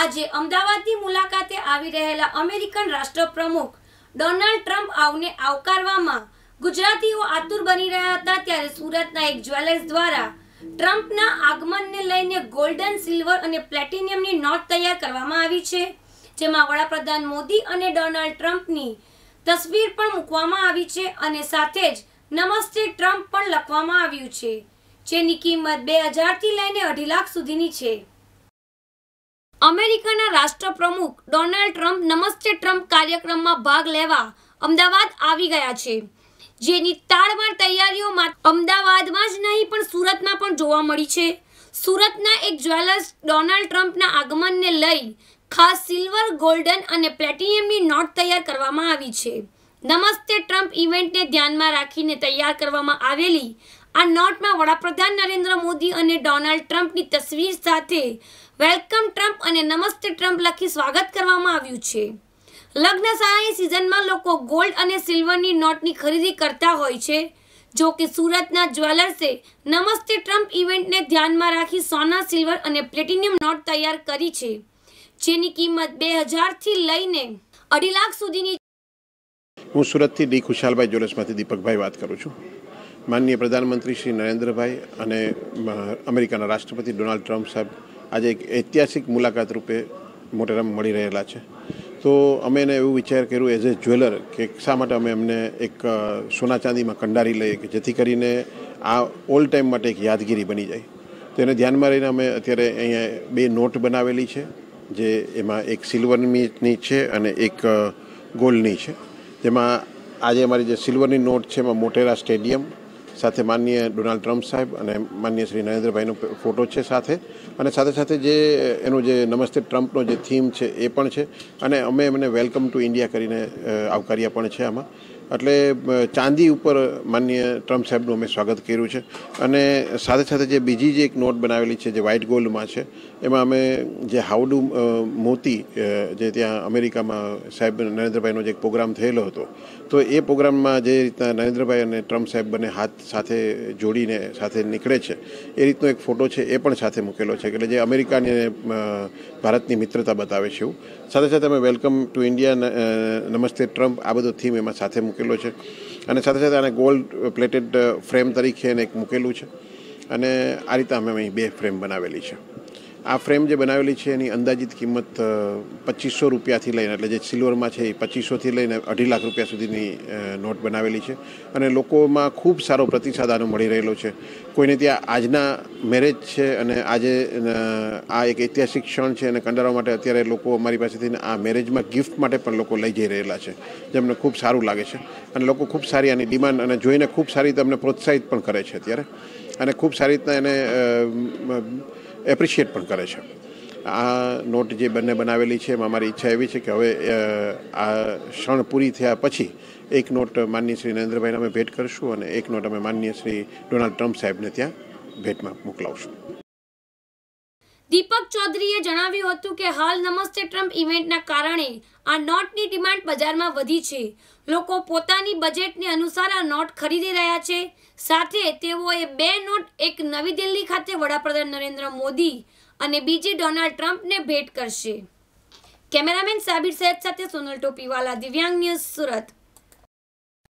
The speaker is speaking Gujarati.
આજે અમદાવાદની મુલાકાતે આવી રહેલા અમેરિકન રાષ્ટ્રપ્રમુખ ડોનાલ્ડ ટ્રમ્પ આવને આવકારવામાં ગુજરાતીઓ આતુર બની રહ્યા હતા ત્યારે સુરતના એક જ્વેલર્સ દ્વારા ટ્રમ્પના આગમનને લઈને ગોલ્ડન સિલ્વર અને પ્લેટિનિયમની નોટ તૈયાર કરવામાં આવી છે જેમાં વડાપ્રધાન મોદી અને ડોનાલ્ડ ટ્રમ્પની તસવીર પણ મૂકવામાં આવી છે અને સાથે જ નમસ્તે ટ્રમ્પ પણ લખવામાં આવ્યું છે જેની કિંમત બે હજારથી લઈને અઢી લાખ સુધીની છે અમેરિકાના રાષ્ટ્રપ્રમુખ ડોનાલ્ડ ટ્રમ્પ નમસ્તે ટ્રમ્પ કાર્યક્રમમાં ભાગ લેવા અમદાવાદ આવી ગયા છે જેની તાળમાર તૈયારીઓમાં અમદાવાદમાં જ નહીં પણ સુરતમાં પણ જોવા મળી છે સુરતના એક જ્વેલર્સ ડોનાલ્ડ ટ્રમ્પના આગમનને લઈ ખાસ સિલ્વર ગોલ્ડન અને પ્લેટિનિયમની નોટ તૈયાર કરવામાં આવી છે નમસ્તે ટ્રમ્પ ઇવેન્ટને ધ્યાનમાં રાખીને તૈયાર કરવામાં આવેલી આ નોટમાં વડાપ્રધાન નરેન્દ્ર મોદી અને ડોનાલ્ડ ટ્રમ્પની તસવીર સાથે વેલકમ ટ્રમ્પ અને નમસ્તે ટ્રમ્પ લખી સ્વાગત કરવામાં આવ્યું છે લગ્ન સહાય સિઝનમાં લોકો ગોલ્ડ અને સિલ્વરની નોટની ખરીદી કરતા હોય છે જો કે સુરતના જ્વેલર્સે નમસ્તે ટ્રમ્પ ઇવેન્ટને ધ્યાનમાં રાખી સોના સિલ્વર અને પ્લેટિનિયમ નોટ તૈયાર કરી છે જેની કિંમત બે હજારથી લઈને અઢી લાખ સુધીની હું સુરતથી ડી ખુશાલભાઈ જ્વેલર્સમાંથી દીપકભાઈ વાત કરું છું માનનીય પ્રધાનમંત્રી શ્રી નરેન્દ્રભાઈ અને અમેરિકાના રાષ્ટ્રપતિ ડોનાલ્ડ ટ્રમ્પ સાહેબ આજે એક ઐતિહાસિક મુલાકાત રૂપે મોટેરામ મળી રહેલા છે તો અમે એને એવું વિચાર કર્યું એઝ એ જ્વેલર કે શા માટે અમે એમને એક સોના ચાંદીમાં કંડારી લઈએ કે જેથી કરીને આ ઓલ ટાઈમ માટે એક યાદગીરી બની જાય તો એને ધ્યાનમાં રહીને અમે અત્યારે અહીંયા બે નોટ બનાવેલી છે જે એમાં એક સિલ્વરની છે અને એક ગોલ્ડની છે જેમાં આજે અમારી જે સિલ્વરની નોટ છે એમાં મોટેરા સ્ટેડિયમ સાથે માનનીય ડોનાલ્ડ ટ્રમ્પ સાહેબ અને માનનીય શ્રી નરેન્દ્રભાઈનો ફોટો છે સાથે અને સાથે સાથે જે એનું જે નમસ્તે ટ્રમ્પનો જે થીમ છે એ પણ છે અને અમે એમને વેલકમ ટુ ઇન્ડિયા કરીને આવકાર્યા પણ છે આમાં એટલે ચાંદી ઉપર માન્ય ટ્રમ્પ સાહેબનું અમે સ્વાગત કર્યું છે અને સાથે સાથે જે બીજી જે એક નોટ બનાવેલી છે જે વ્હાઇટ ગોલ્ડમાં છે એમાં અમે જે હાઉડુ મોતી જે ત્યાં અમેરિકામાં સાહેબ નરેન્દ્રભાઈનો જે પ્રોગ્રામ થયેલો હતો તો એ પ્રોગ્રામમાં જે રીતના નરેન્દ્રભાઈ અને ટ્રમ્પ સાહેબ બંને હાથ સાથે જોડીને સાથે નીકળે છે એ રીતનો એક ફોટો છે એ પણ સાથે મૂકેલો છે એટલે જે અમેરિકાની ભારતની મિત્રતા બતાવે છે એવું સાથે સાથે અમે વેલકમ ટુ ઇન્ડિયા નમસ્તે ટ્રમ્પ આ બધો થીમ એમાં સાથે મૂકે મૂકેલો છે અને સાથે સાથે આને ગોલ્ડ પ્લેટેડ ફ્રેમ તરીકે એને એક મૂકેલું છે અને આ રીતે અમે અહીં બે ફ્રેમ બનાવેલી છે આ ફ્રેમ જે બનાવેલી છે એની અંદાજિત કિંમત પચીસો રૂપિયાથી લઈને એટલે જે સિલ્વરમાં છે એ પચીસોથી લઈને અઢી લાખ રૂપિયા સુધીની નોટ બનાવેલી છે અને લોકોમાં ખૂબ સારો પ્રતિસાદ આનો મળી રહેલો છે કોઈને ત્યાં આજના મેરેજ છે અને આજે આ એક ઐતિહાસિક ક્ષણ છે અને કંડારવા માટે અત્યારે લોકો અમારી પાસેથી આ મેરેજમાં ગિફ્ટ માટે પણ લોકો લઈ જઈ રહેલા છે જેમને ખૂબ સારું લાગે છે અને લોકો ખૂબ સારી આની ડિમાન્ડ અને જોઈને ખૂબ સારી રીતે અમને પ્રોત્સાહિત પણ કરે છે અત્યારે અને ખૂબ સારી રીતના એને એપ્રિશિએટ પણ કરે છે આ નોટ જે બંને બનાવેલી છે એમાં મારી ઈચ્છા એવી છે કે હવે આ ક્ષણ પૂરી થયા પછી એક નોટ માનનીય શ્રી નરેન્દ્રભાઈને અમે ભેટ કરીશું અને એક નોટ અમે માનનીય શ્રી ડોનાલ્ડ ટ્રમ્પ સાહેબને ત્યાં ભેટમાં મોકલાવશું દીપક ચૌધરીએ જણાવ્યું હતું કે હાલ નમસ્તે ટ્રમ્પ ઇવેન્ટના કારણે આ નોટની ડિમાન્ડ બજારમાં વધી છે લોકો પોતાની બજેટને અનુસાર આ નોટ ખરીદી રહ્યા છે સાથે તેઓએ બે નોટ એક નવી દિલ્હી ખાતે વડાપ્રધાન નરેન્દ્ર મોદી અને બીજી ડોનાલ્ડ ટ્રમ્પને ભેટ કરશે કેમેરામેન સાબિર સૈયદ સાથે સોનલ ટોપીવાલા દિવ્યાંગ ન્યૂઝ સુરત